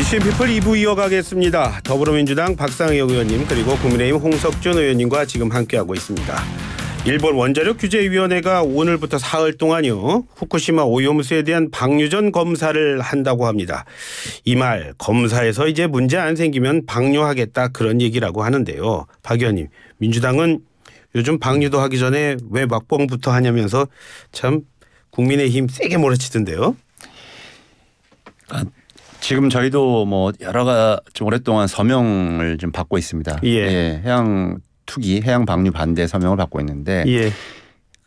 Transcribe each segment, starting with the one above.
이슈인피플 2부 이어가겠습니다. 더불어민주당 박상혁 의원님 그리고 국민의힘 홍석준 의원님과 지금 함께하고 있습니다. 일본 원자력 규제위원회가 오늘부터 사흘 동안요 후쿠시마 오염수에 대한 방류전 검사를 한다고 합니다. 이 말 검사에서 이제 문제 안 생기면 방류하겠다 그런 얘기라고 하는데요. 박 의원님 민주당은 요즘 방류도 하기 전에 왜 막봉부터 하냐면서 참 국민의힘 세게 몰아치던데요. 아, 지금 저희도 뭐 여러가 좀 오랫동안 서명을 좀 받고 있습니다. 예. 예. 해양 투기, 해양 방류 반대 서명을 받고 있는데 예.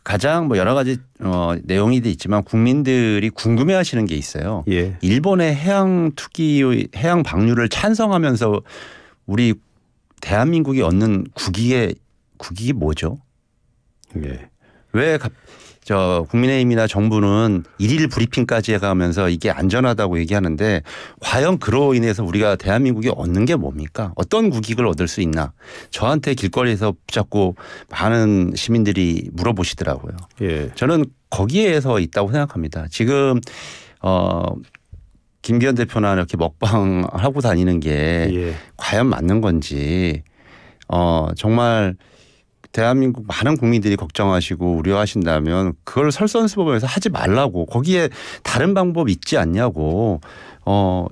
가장 뭐 여러 가지 어, 내용이 있지만 국민들이 궁금해하시는 게 있어요. 예. 일본의 해양 투기, 해양 방류를 찬성하면서 우리 대한민국이 얻는 국익의 국익이 뭐죠? 예. 왜 갑자기 저 국민의힘이나 정부는 일일 브리핑까지 해가면서 이게 안전하다고 얘기하는데 과연 그로 인해서 우리가 대한민국이 얻는 게 뭡니까? 어떤 국익을 얻을 수 있나? 저한테 길거리에서 붙잡고 많은 시민들이 물어보시더라고요. 예. 저는 거기에서 있다고 생각합니다. 지금 어 김기현 대표나 이렇게 먹방 하고 다니는 게 예. 과연 맞는 건지 어 정말 대한민국 많은 국민들이 걱정하시고 우려하신다면 그걸 설선수범에서 하지 말라고 거기에 다른 방법 있지 않냐고 어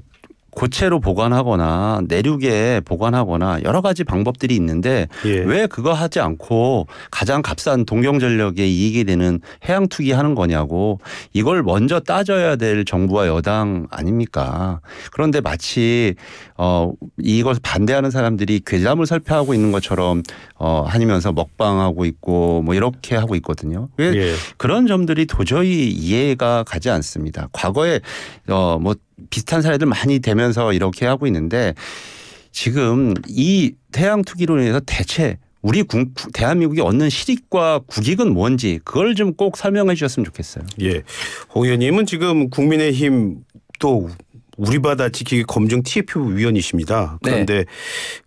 고체로 보관하거나 내륙에 보관하거나 여러 가지 방법들이 있는데 예. 왜 그거 하지 않고 가장 값싼 동경전력에 이익이 되는 해양 투기하는 거냐고 이걸 먼저 따져야 될 정부와 여당 아닙니까? 그런데 마치 어이걸 반대하는 사람들이 괴담을 살펴하고 있는 것처럼 어 하면서 먹방하고 있고 뭐 이렇게 하고 있거든요. 왜 예. 그런 점들이 도저히 이해가 가지 않습니다. 과거에 어뭐 비슷한 사례들 많이 되면서 이렇게 하고 있는데 지금 이 태양 투기로 인해서 대체 우리 국, 대한민국이 얻는 실익과 국익은 뭔지 그걸 좀 꼭 설명해 주셨으면 좋겠어요. 예. 홍 의원님은 지금 국민의힘 또 우리 바다 지키기 검증 t f 위원이십니다. 네. 그런데 네.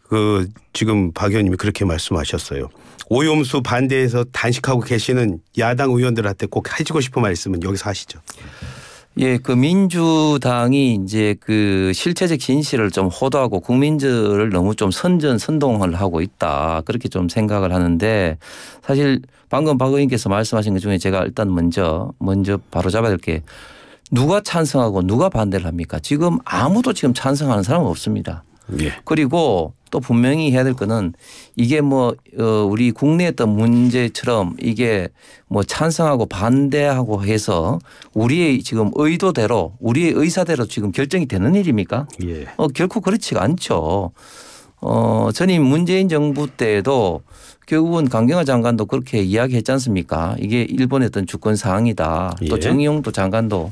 그 지금 박 의원님이 그렇게 말씀하셨어요. 오염수 반대해서 단식하고 계시는 야당 의원들한테 꼭 해주고 싶은 말씀은 여기서 하시죠. 예, 그 민주당이 이제 그 실체적 진실을 좀 호도하고 국민들을 너무 좀 선전 선동을 하고 있다 그렇게 좀 생각을 하는데 사실 방금 박 의원께서 님 말씀하신 것 중에 제가 일단 먼저 먼저 바로 잡아야 될 게 누가 찬성하고 누가 반대를 합니까? 지금 아무도 지금 찬성하는 사람은 없습니다. 예. 그리고 또 분명히 해야 될 거는 이게 뭐 어, 우리 국내에 있던 문제처럼 이게 뭐 찬성하고 반대하고 해서 우리의 지금 의도대로 우리의 의사대로 지금 결정이 되는 일입니까? 예. 어, 결코 그렇지가 않죠. 어, 전임 문재인 정부 때에도 결국은 강경화 장관도 그렇게 이야기했지 않습니까? 이게 일본의 어떤 주권 사항이다. 예. 또 정의용도 장관도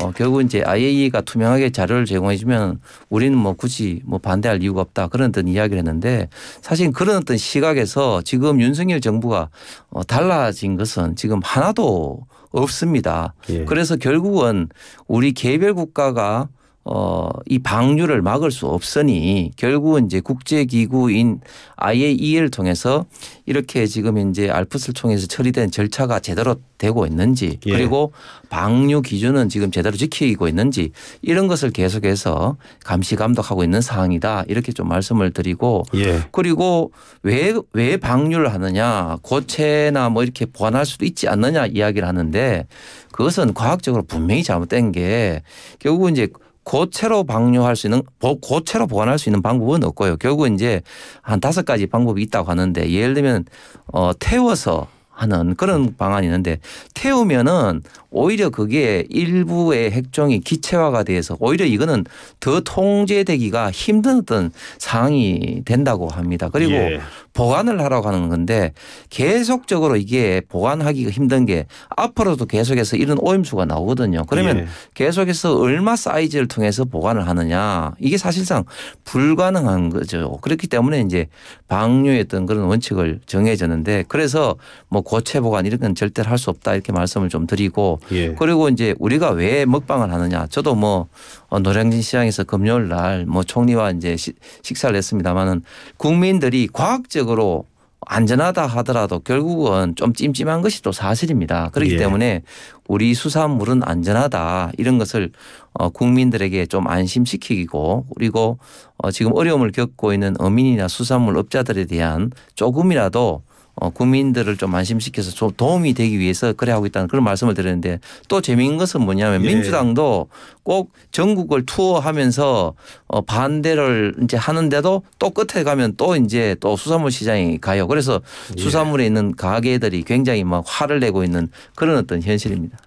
어, 결국 은 이제 IAEA가 투명하게 자료를 제공해주면 우리는 뭐 굳이 뭐 반대할 이유가 없다 그런 어떤 이야기를 했는데 사실 그런 어떤 시각에서 지금 윤석열 정부가 어, 달라진 것은 지금 하나도 없습니다. 예. 그래서 결국은 우리 개별 국가가 어, 이 방류를 막을 수 없으니 결국은 이제 국제기구인 IAEA를 통해서 이렇게 지금 이제 알프스를 통해서 처리된 절차가 제대로 되고 있는지 예. 그리고 방류 기준은 지금 제대로 지키고 있는지 이런 것을 계속해서 감시 감독하고 있는 상황이다 이렇게 좀 말씀을 드리고 예. 그리고 왜, 왜 방류를 하느냐 고체나 뭐 이렇게 보완할 수도 있지 않느냐 이야기를 하는데 그것은 과학적으로 분명히 잘못된 게 결국은 이제 고체로 방류할 수 있는 고체로 보관할 수 있는 방법은 없고요. 결국 은 이제 한 다섯 가지 방법이 있다고 하는데 예를 들면 어 태워서 하는 그런 방안이 있는데 태우면은 오히려 그게 일부의 핵종이 기체화가 돼서 오히려 이거는 더 통제되기가 힘든 어떤 상황이 된다고 합니다. 그리고 예. 보관을 하라고 하는 건데 계속적으로 이게 보관하기가 힘든 게 앞으로도 계속해서 이런 오염수가 나오거든요. 그러면 예. 계속해서 얼마 사이즈를 통해서 보관을 하느냐 이게 사실상 불가능한 거죠. 그렇기 때문에 이제 방류했던 그런 원칙을 정해졌는데 그래서 뭐 고체 보관 이런 건 절대로 할 수 없다 이렇게 말씀을 좀 드리고 예. 그리고 이제 우리가 왜 먹방을 하느냐 저도 뭐 어, 노량진 시장에서 금요일 날 뭐 총리와 이제 식사를 했습니다마는 국민들이 과학적으로 안전하다 하더라도 결국은 좀 찜찜한 것이 또 사실입니다. 그렇기 예. 때문에 우리 수산물은 안전하다 이런 것을 어 국민들에게 좀 안심시키고 그리고 어 지금 어려움을 겪고 있는 어민이나 수산물 업자들에 대한 조금이라도 어, 국민들을 좀 안심시켜서 좀 도움이 되기 위해서 그래 하고 있다는 그런 말씀을 드렸는데 또 재미있는 것은 뭐냐면 예. 민주당도 꼭 전국을 투어하면서 어, 반대를 이제 하는데도 또 끝에 가면 또 이제 또 수산물 시장이 가요. 그래서 예. 수산물에 있는 가게들이 굉장히 막 화를 내고 있는 그런 어떤 현실입니다.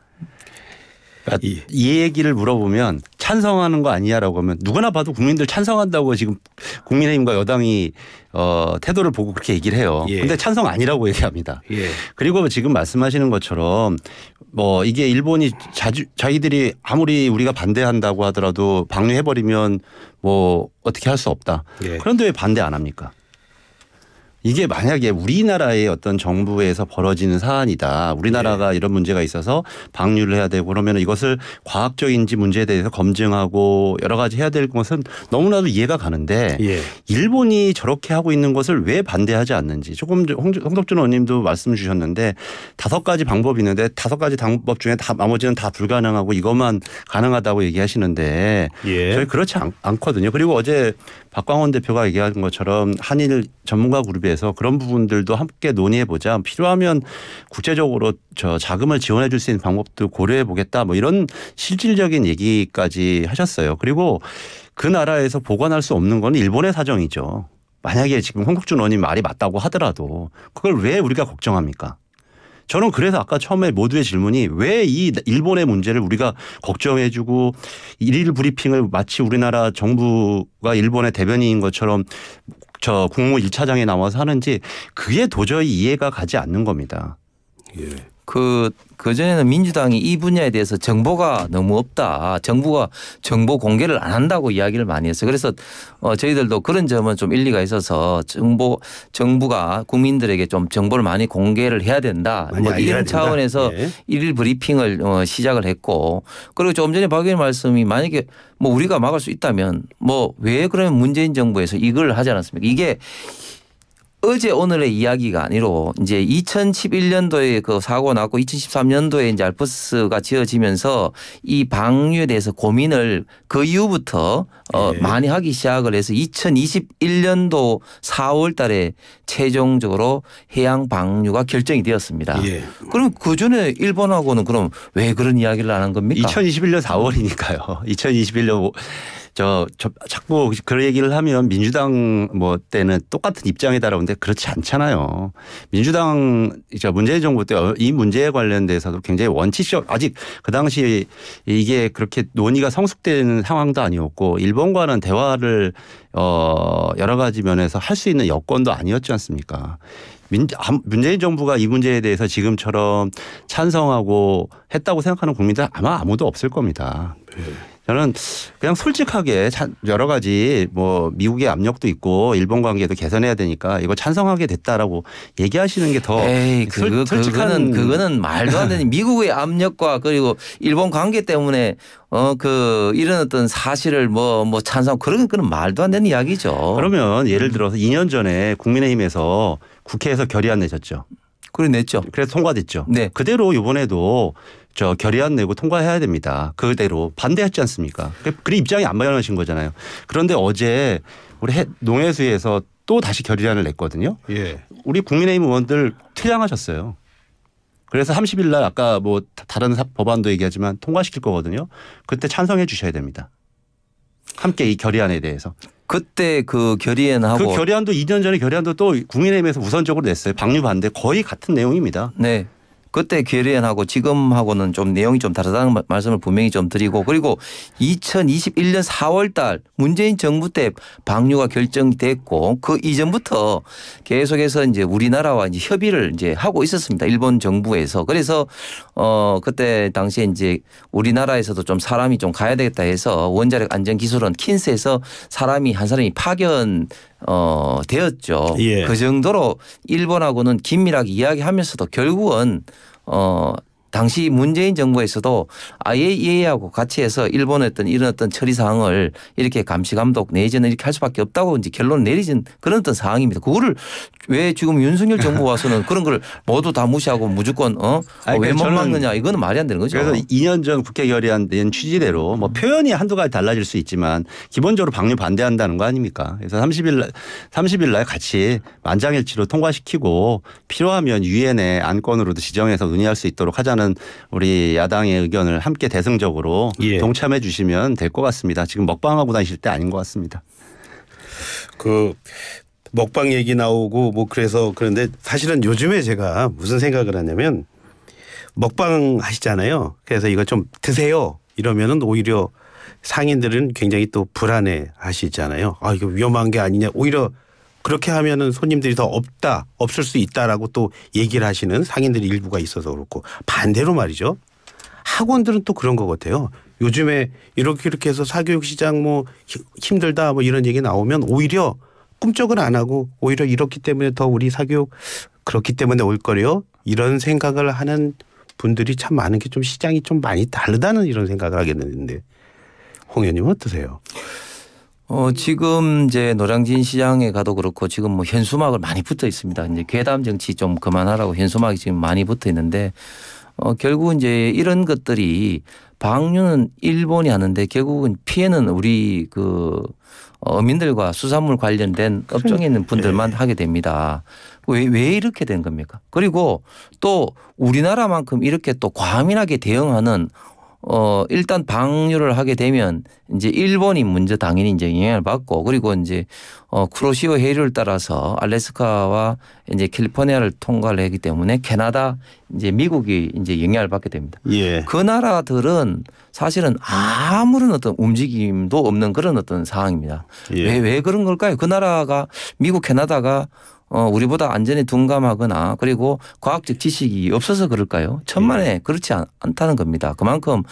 그러니까 이 얘기를 물어보면 찬성하는 거 아니야라고 하면 누구나 봐도 국민들 찬성한다고 지금 국민의힘과 여당이 어, 태도를 보고 그렇게 얘기를 해요. 예. 근데 찬성 아니라고 얘기합니다. 예. 그리고 지금 말씀하시는 것처럼 뭐 이게 일본이 자주 자기들이 아무리 우리가 반대한다고 하더라도 방류해버리면 뭐 어떻게 할 수 없다. 예. 그런데 왜 반대 안 합니까? 이게 만약에 우리나라의 어떤 정부에서 벌어지는 사안이다. 우리나라가 네. 이런 문제가 있어서 방류를 해야 되고 그러면 이것을 과학적인지 문제에 대해서 검증하고 여러 가지 해야 될 것은 너무나도 이해가 가는데 예. 일본이 저렇게 하고 있는 것을 왜 반대하지 않는지 조금 홍덕준 의원님도 말씀 주셨는데 다섯 가지 방법이 있는데 다섯 가지 방법 중에 다 나머지는 다 불가능하고 이것만 가능하다고 얘기하시는데 예. 저희 그렇지 않, 않거든요. 그리고 어제 박광원 대표가 얘기한 것처럼 한일 전문가 그룹이 대해서 그런 부분들도 함께 논의해 보자. 필요하면 국제적으로 저 자금을 지원해 줄 수 있는 방법도 고려해 보겠다. 뭐 이런 실질적인 얘기까지 하셨어요. 그리고 그 나라에서 보관할 수 없는 건 일본의 사정이죠. 만약에 지금 홍국준 의원님 말이 맞다고 하더라도 그걸 왜 우리가 걱정합니까? 저는 그래서 아까 처음에 모두의 질문이 왜 이 일본의 문제를 우리가 걱정해주고 일일 브리핑을 마치 우리나라 정부가 일본의 대변인인 것처럼 저 국무 1차장에 나와서 하는지 그게 도저히 이해가 가지 않는 겁니다. 예. 그 그전에는 민주당이 이 분야에 대해서 정보가 너무 없다. 정부가 정보 공개를 안 한다고 이야기를 많이 했어요. 그래서 어 저희들도 그런 점은 좀 일리가 있어서 정보 정부가 국민들에게 좀 정보를 많이 공개를 해야 된다. 뭐 이런 차원에서 네. 예. 일일 브리핑을 어 시작을 했고 그리고 조금 전에 박 의원 님 말씀이 만약에 뭐 우리가 막을 수 있다면 뭐 왜 그러면 문재인 정부에서 이걸 하지 않았습니까? 이게 어제 오늘의 이야기가 아니로 이제 2011년도에 그 사고 났고 2013년도에 이제 알프스가 지어지면서 이 방류에 대해서 고민을 그 이후부터 어, 예. 어 많이 하기 시작을 해서 2021년도 4월 달에 최종적으로 해양 방류가 결정이 되었습니다. 예. 그럼 그 전에 일본하고는 그럼 왜 그런 이야기를 안 한 겁니까? 2021년 4월이니까요. 2021년 저, 저 자꾸 그런 얘기를 하면 민주당 뭐 때는 똑같은 입장이다라는데 그렇지 않잖아요. 민주당 이제 문재인 정부 때 이 문제에 관련돼서도 굉장히 원칙적 아직 그 당시 이게 그렇게 논의가 성숙된 상황도 아니었고 일본과는 대화를 어 여러 가지 면에서 할 수 있는 여건도 아니었지 않습니까? 아, 문재인 정부가 이 문제에 대해서 지금처럼 찬성하고 했다고 생각하는 국민들 아마 아무도 없을 겁니다. 네. 저는 그냥 솔직하게 여러 가지 뭐 미국의 압력도 있고 일본 관계도 개선해야 되니까 이거 찬성하게 됐다라고 얘기하시는 게더 그, 그, 솔직한 그거는, 그거는 말도 안 되는 미국의 압력과 그리고 일본 관계 때문에 어 그 이런 어떤 사실을 뭐뭐 뭐 찬성 그런 그런 말도 안 되는 이야기죠. 그러면 예를 음. 들어서 2년 전에 국민의힘에서 국회에서 결의안 내셨죠. 그래 냈죠. 그래서 통과됐죠. 네. 그대로 이번에도 저 결의안 내고 통과해야 됩니다. 그대로 반대했지 않습니까? 그래 입장이 안 마련하신 거잖아요. 그런데 어제 우리 농해수에서 또 다시 결의안을 냈거든요. 예. 우리 국민의힘 의원들 퇴장하셨어요. 그래서 30일 날 아까 뭐 다른 법안도 얘기하지만 통과시킬 거거든요. 그때 찬성해 주셔야 됩니다. 함께 이 결의안에 대해서. 그때 그 결의안하고 그 결의안도 2년 전에 결의안도 또 국민의힘에서 우선적으로 냈어요. 방류 반대 거의 같은 내용입니다. 네. 그때 괴뢰연하고 지금하고는 좀 내용이 좀 다르다는 말씀을 분명히 좀 드리고 그리고 2021년 4월달 문재인 정부 때 방류가 결정됐고 그 이전부터 계속해서 이제 우리나라와 이제 협의를 이제 하고 있었습니다. 일본 정부에서 그래서 어 그때 당시에 이제 우리나라에서도 좀 사람이 좀 가야 되겠다 해서 원자력 안전 기술원 킨스에서 사람이 한 사람이 파견 어, 되었죠. 예. 그 정도로 일본하고는 긴밀하게 이야기하면서도 결국은 어, 당시 문재인 정부에서도 IAEA하고 같이 해서 일본의 어떤 이런 어떤 처리 사항을 이렇게 감시 감독 내지는 이렇게 할 수밖에 없다고 이제 결론을 내리진 그런 어떤 상황입니다. 그거를 왜 지금 윤석열 정부 와서는 그런 걸 모두 다 무시하고 무조건 어, 어 왜못 그러니까 막느냐 이거는 말이 안 되는 거죠. 그래서 2년 전 국회 결의안된 취지대로 뭐 음. 표현이 한두 가지 달라질 수 있지만 기본적으로 방류 반대한다는 거 아닙니까? 그래서 30일 30일 날 같이 만장일치로 통과시키고 필요하면 유엔의 안건으로도 지정해서 논의할 수 있도록 하자는. 하는 우리 야당의 의견을 함께 대승적으로 예. 동참해 주시면 될 것 같습니다. 지금 먹방하고 다니실 때 아닌 것 같습니다. 그 먹방 얘기 나오고 뭐 그래서 그런데 사실은 요즘에 제가 무슨 생각을 하냐면 먹방 하시잖아요. 그래서 이거 좀 드세요. 이러면은 오히려 상인들은 굉장히 또 불안해 하시잖아요. 아, 이거 위험한 게 아니냐. 오히려 그렇게 하면은 손님들이 더 없다, 없을 수 있다라고 또 얘기를 하시는 상인들이 일부가 있어서 그렇고 반대로 말이죠. 학원들은 또 그런 것 같아요. 요즘에 이렇게 이렇게 해서 사교육 시장 뭐 힘들다 뭐 이런 얘기 나오면 오히려 꿈쩍은안 하고 오히려 이렇기 때문에 더 우리 사교육 그렇기 때문에 올 거래요. 이런 생각을 하는 분들이 참 많은 게 좀 시장이 좀 많이 다르다는 이런 생각을 하게 되는데 홍현님 어떠세요? 어, 지금 이제 노량진 시장에 가도 그렇고 지금 뭐 현수막을 많이 붙어 있습니다. 이제 괴담 정치 좀 그만하라고 현수막이 지금 많이 붙어 있는데 어, 결국 이제 이런 것들이 방류는 일본이 하는데 결국은 피해는 우리 그 어민들과 수산물 관련된 그러니까. 업종에 있는 분들만 예. 하게 됩니다. 왜, 왜 이렇게 된 겁니까? 그리고 또 우리나라만큼 이렇게 또 과민하게 대응하는 어 일단 방류를 하게 되면 이제 일본이 먼저 당연히 이제 영향을 받고 그리고 이제 어 크로시오 해류를 따라서 알래스카와 이제 캘리포니아를 통과를 하기 때문에 캐나다 이제 미국이 이제 영향을 받게 됩니다. 예. 그 나라들은 사실은 아무런 어떤 움직임도 없는 그런 어떤 상황입니다. 왜왜 예. 그런 걸까요? 그 나라가 미국 캐나다가 어, 우리보다 안전에 둔감하거나 그리고 과학적 지식이 없어서 그럴까요? 천만에 네. 그렇지 않, 다는 겁니다. 그만큼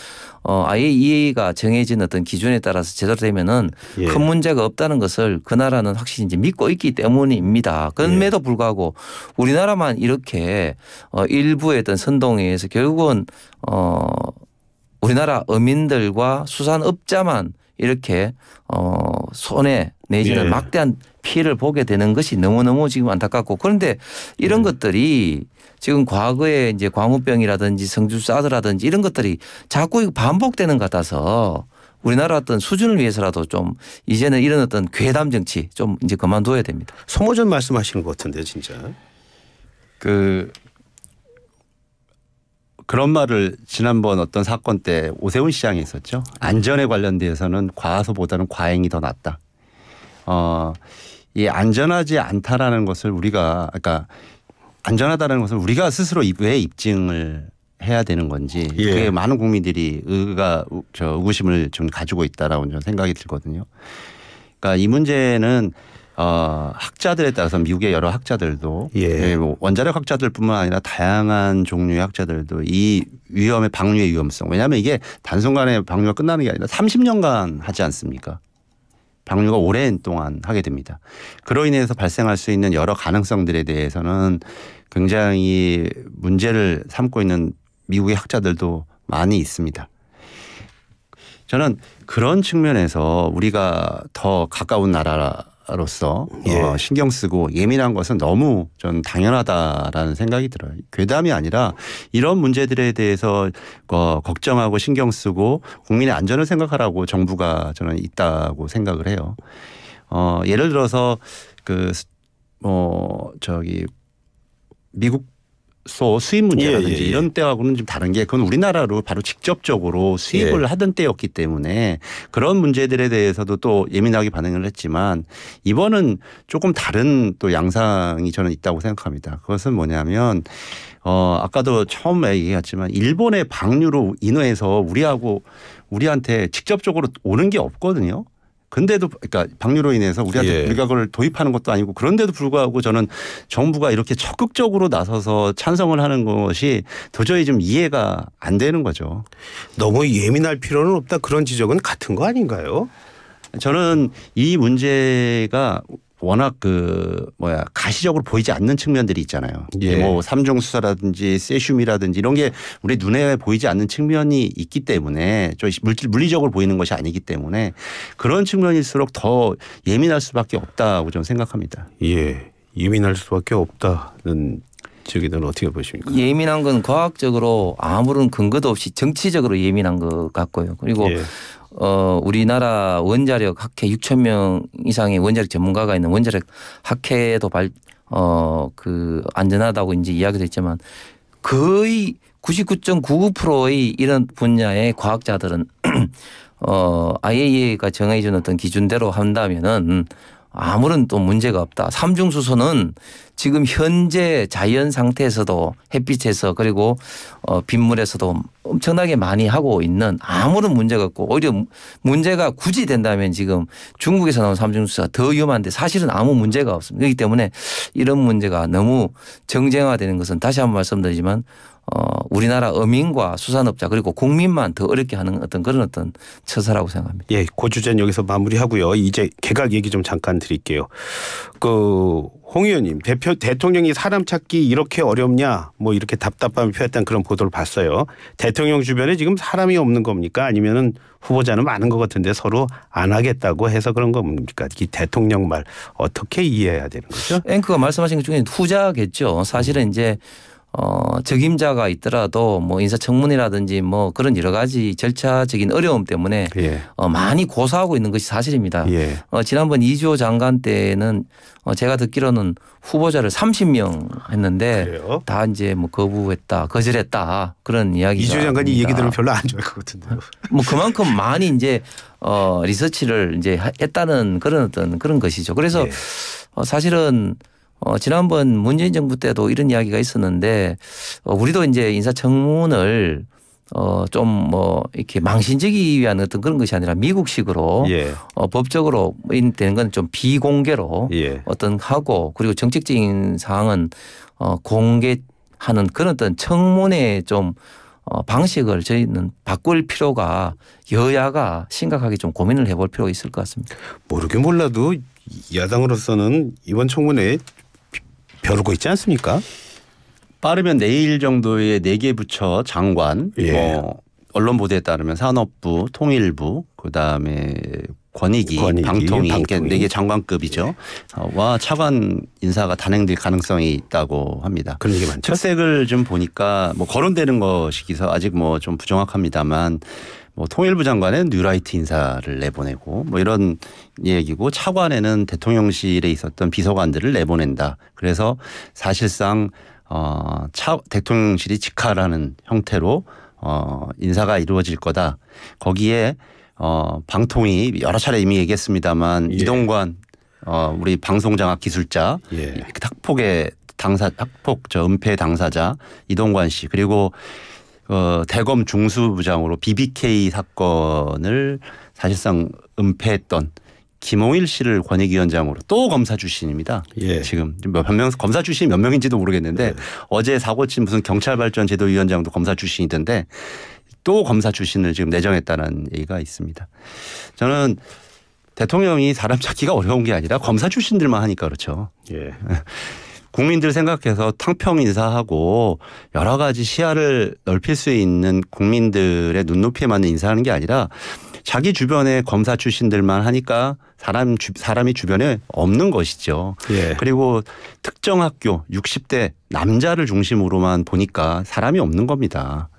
어, IAEA가 정해진 어떤 기준에 따라서 제대로 되면은 예. 큰 문제가 없다는 것을 그 나라는 확실히 이제 믿고 있기 때문입니다. 그럼에도 예. 불구하고 우리나라만 이렇게 어, 일부의 어떤 선동에 의해서 결국은 어, 우리나라 어민들과 수산업자만 이렇게 어손에 내지는 예. 막대한 피해를 보게 되는 것이 너무너무 지금 안타깝고 그런데 이런 음. 것들이 지금 과거에 이제 광우병이라든지 성주사드라든지 이런 것들이 자꾸 반복되는 것 같아서 우리나라 어떤 수준을 위해서라도 좀 이제는 이런 어떤 괴담 정치 좀 이제 그만둬야 됩니다. 송호전 말씀하시는 것 같은데 진짜. 그 그런 말을 지난번 어떤 사건 때 오세훈 시장이 있었죠. 네. 안전에 관련돼서는 과소보다는 과잉이 더 낫다. 어이 안전하지 않다라는 것을 우리가 아까 그러니까 안전하다는 것을 우리가 스스로 왜 입증을 해야 되는 건지 예. 그게 많은 국민들이 의가 저 의구심을 좀 가지고 있다라고 저는 생각이 들거든요. 그러니까 이 문제는 어, 학자들에 따라서 미국의 여러 학자들도 예. 예 뭐 원자력 학자들뿐만 아니라 다양한 종류의 학자들도 이 위험의 방류의 위험성 왜냐하면 이게 단순간에 방류가 끝나는 게 아니라 30년간 하지 않습니까? 방류가 오랜 동안 하게 됩니다. 그로 인해서 발생할 수 있는 여러 가능성들에 대해서는 굉장히 문제를 삼고 있는 미국의 학자들도 많이 있습니다. 저는 그런 측면에서 우리가 더 가까운 나라 로서 어, 예. 어, 신경 쓰고 예민한 것은 너무 전 당연하다라는 생각이 들어요. 괴담이 아니라 이런 문제들에 대해서 어, 걱정하고 신경 쓰고 국민의 안전을 생각하라고 정부가 저는 있다고 생각을 해요. 어, 예를 들어서 그뭐 저기 미국 소 수입 문제라든지 예, 예, 예, 이런 때하고는 좀 다른 게 그건 우리나라로 바로 직접적으로 수입을 예. 하던 때였기 때문에 그런 문제들에 대해서도 또 예민하게 반응을 했지만 이번은 조금 다른 또 양상이 저는 있다고 생각합니다. 그것은 뭐냐면 어 아까도 처음에 얘기했지만 일본의 방류로 인해서 우리하고 우리한테 직접적으로 오는 게 없거든요. 근데도 그러니까 방류로 인해서 우리한테 예. 우리가 그걸 도입하는 것도 아니고 그런데도 불구하고 저는 정부가 이렇게 적극적으로 나서서 찬성을 하는 것이 도저히 좀 이해가 안 되는 거죠. 너무 예민할 필요는 없다 그런 지적은 같은 거 아닌가요? 저는 이 문제가 워낙 그 뭐야 가시적으로 보이지 않는 측면들이 있잖아요. 예. 뭐 삼중 수사라든지 세슘이라든지 이런 게 우리 눈에 보이지 않는 측면이 있기 때문에 좀 물질 물리적으로 보이는 것이 아니기 때문에 그런 측면일수록 더 예민할 수밖에 없다고 저는 생각합니다. 예, 예민할 수밖에 없다는 저기들 어떻게 보십니까? 예민한 건 과학적으로 아무런 근거도 없이 정치적으로 예민한 것 같고요. 그리고 예. 어, 우리나라 원자력 학회 6천 명 이상의 원자력 전문가가 있는 원자력 학회도 발, 어, 그 안전하다고 이제 이야기도 했지만 거의 99.99%의 이런 분야의 과학자들은 어, IAEA가 정해준 어떤 기준대로 한다면은 아무런 또 문제가 없다. 삼중수소는 지금 현재 자연 상태에서도 햇빛에서 그리고 어 빗물에서도 엄청나게 많이 하고 있는 아무런 문제가 없고 오히려 문제가 굳이 된다면 지금 중국에서 나온 삼중수가 더 위험한데 사실은 아무 문제가 없습니다. 그렇기 때문에 이런 문제가 너무 정쟁화되는 것은 다시 한 번 말씀드리지만 어, 우리나라 어민과 수산업자 그리고 국민만 더 어렵게 하는 어떤 그런 어떤 처사라고 생각합니다. 예, 고주제 여기서 마무리하고요. 이제 개각 얘기 좀 잠깐 드릴게요. 그홍 의원님 대표 대통령이 사람 찾기 이렇게 어렵냐 뭐 이렇게 답답함을 표했던 그런 보도를 봤어요. 대통령 주변에 지금 사람이 없는 겁니까 아니면은 후보자는 많은 것 같은데 서로 안 하겠다고 해서 그런 겁니까? 이 대통령 말 어떻게 이해해야 되는 거죠? 앵커가 말씀하신 것 중에 후자겠죠. 사실은 이제 어, 적임자가 있더라도 뭐인사청문이라든지뭐 그런 여러 가지 절차적인 어려움 때문에 예. 어, 많이 고사하고 있는 것이 사실입니다. 예. 어, 지난번 이주호 장관 때는 어, 제가 듣기로는 후보자를 30명 했는데 그래요? 다 이제 뭐 거부했다, 거절했다 그런 이야기가 이주호 장관이 합 얘기 들으면 별로 안 좋아할 것 같은데요. 뭐 그만큼 많이 이제 어, 리서치를 이제 했다는 그런 어떤 그런 것이죠. 그래서 예. 어, 사실은 어, 지난번 문재인 정부 때도 이런 이야기가 있었는데 어, 우리도 이제 인사청문을 어, 좀 뭐 이렇게 망신지기 위한 어떤 그런 것이 아니라 미국식으로 예. 어, 법적으로 되는 건 좀 비공개로 예. 어떤 하고 그리고 정책적인 사항은 어, 공개하는 그런 어떤 청문회 좀 어, 방식을 저희는 바꿀 필요가 여야가 심각하게 좀 고민을 해볼 필요가 있을 것 같습니다. 모르긴 몰라도 야당으로서는 이번 청문회에 벼르고 있지 않습니까? 빠르면 내일 정도에네개 부처 장관, 예. 뭐 언론 보도에 따르면 산업부, 통일부, 그다음에 권익위, 권익위 방통위, 방통위. 이게 장관급이죠. 예. 어, 와 차관 인사가 단행될 가능성이 있다고 합니다. 그런 얘 많죠. 철색을 좀 보니까 뭐 거론되는 것이기서 아직 뭐 좀 부정확합니다만 뭐 통일부 장관은 뉴라이트 인사를 내보내고 뭐 이런 얘기고 차관에는 대통령실에 있었던 비서관들을 내보낸다. 그래서 사실상 어, 차, 대통령실이 직하라는 형태로 어, 인사가 이루어질 거다. 거기에 어, 방통위 여러 차례 이미 얘기했습니다만 예. 이동관 어, 우리 방송장학 기술자 예. 그 학폭의 당사 학폭 저 은폐 당사자 이동관 씨 그리고 어, 대검 중수부장으로 BBK 사건을 사실상 은폐했던 김홍일 씨를 권익위원장으로 또 검사 출신입니다. 예. 지금 몇 명 검사 출신이 몇 명인지도 모르겠는데 예. 어제 사고친 무슨 경찰발전제도위원장도 검사 출신이던데 또 검사 출신을 지금 내정했다는 얘기가 있습니다. 저는 대통령이 사람 찾기가 어려운 게 아니라 검사 출신들만 하니까 그렇죠. 예. 국민들 생각해서 탕평 인사하고 여러 가지 시야를 넓힐 수 있는 국민들의 눈높이에 맞는 인사하는 게 아니라 자기 주변에 검사 출신들만 하니까 사람 주, 사람이 주변에 없는 것이죠. 예. 그리고 특정 학교 60대 남자를 중심으로만 보니까 사람이 없는 겁니다.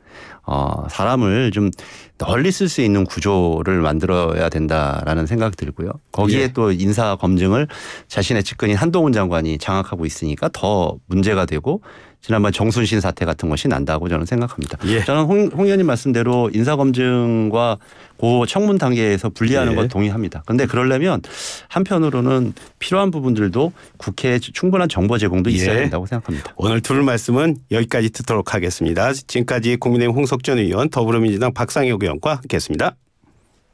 어, 사람을 좀 널리 쓸 수 있는 구조를 만들어야 된다라는 생각 들고요. 거기에 예. 또 인사 검증을 자신의 측근인 한동훈 장관이 장악하고 있으니까 더 문제가 되고 지난번 정순신 사태 같은 것이 난다고 저는 생각합니다. 예. 저는 홍, 홍 의원님 말씀대로 인사 검증과 고 청문 단계에서 분리하는 예. 것 동의합니다. 그런데 그러려면 한편으로는 필요한 부분들도 국회에 충분한 정보 제공도 있어야 예. 된다고 생각합니다. 오늘 들을 말씀은 여기까지 듣도록 하겠습니다. 지금까지 국민의힘 홍석 국정위원 더불어민주당 박상혁 의원과 함께했습니다.